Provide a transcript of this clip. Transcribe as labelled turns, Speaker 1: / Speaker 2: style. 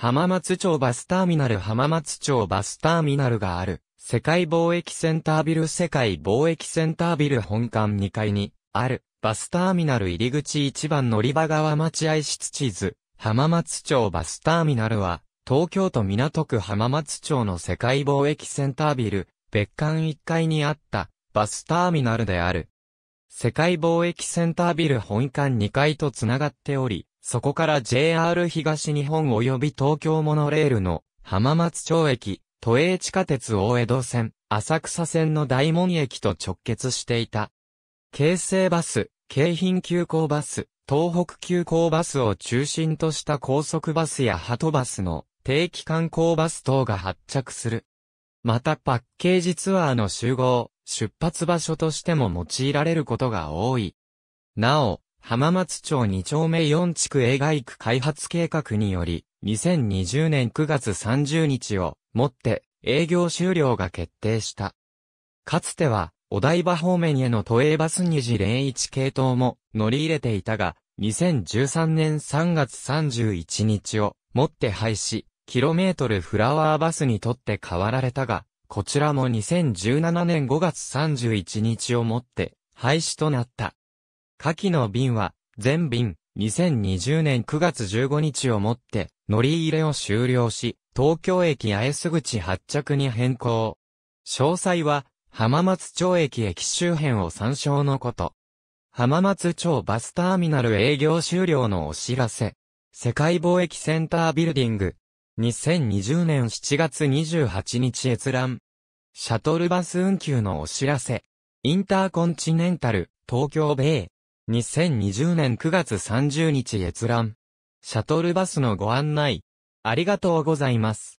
Speaker 1: 浜松町バスターミナル浜松町バスターミナルがある、世界貿易センタービル世界貿易センタービル本館2階に、ある、バスターミナル入り口1番乗り場側待合室地図、浜松町バスターミナルは、東京都港区浜松町の世界貿易センタービル、別館1階にあった、バスターミナルである。世界貿易センタービル本館2階とつながっており、そこから JR 東日本及び東京モノレールの浜松町駅、都営地下鉄大江戸線、浅草線の大門駅と直結していた。京成バス、京浜急行バス、東北急行バスを中心とした高速バスやハトバスの定期観光バス等が発着する。またパッケージツアーの集合、出発場所としても用いられることが多い。なお、浜松町2丁目4地区映画育開発計画により、2020年9月30日をもって営業終了が決定した。かつては、お台場方面への都営バス2次01系統も乗り入れていたが、2013年3月31日をもって廃止、キロメートルフラワーバスにとって変わられたが、こちらも2017年5月31日をもって廃止となった。下記の便は、全便、2020年9月15日をもって、乗り入れを終了し、東京駅八重洲口発着に変更。詳細は、浜松町駅駅周辺を参照のこと。浜松町バスターミナル営業終了のお知らせ。世界貿易センタービルディング。2020年7月28日閲覧。シャトルバス運休のお知らせ。インターコンチネンタル、東京米、2020年9月30日閲覧。シャトルバスのご案内。ありがとうございます。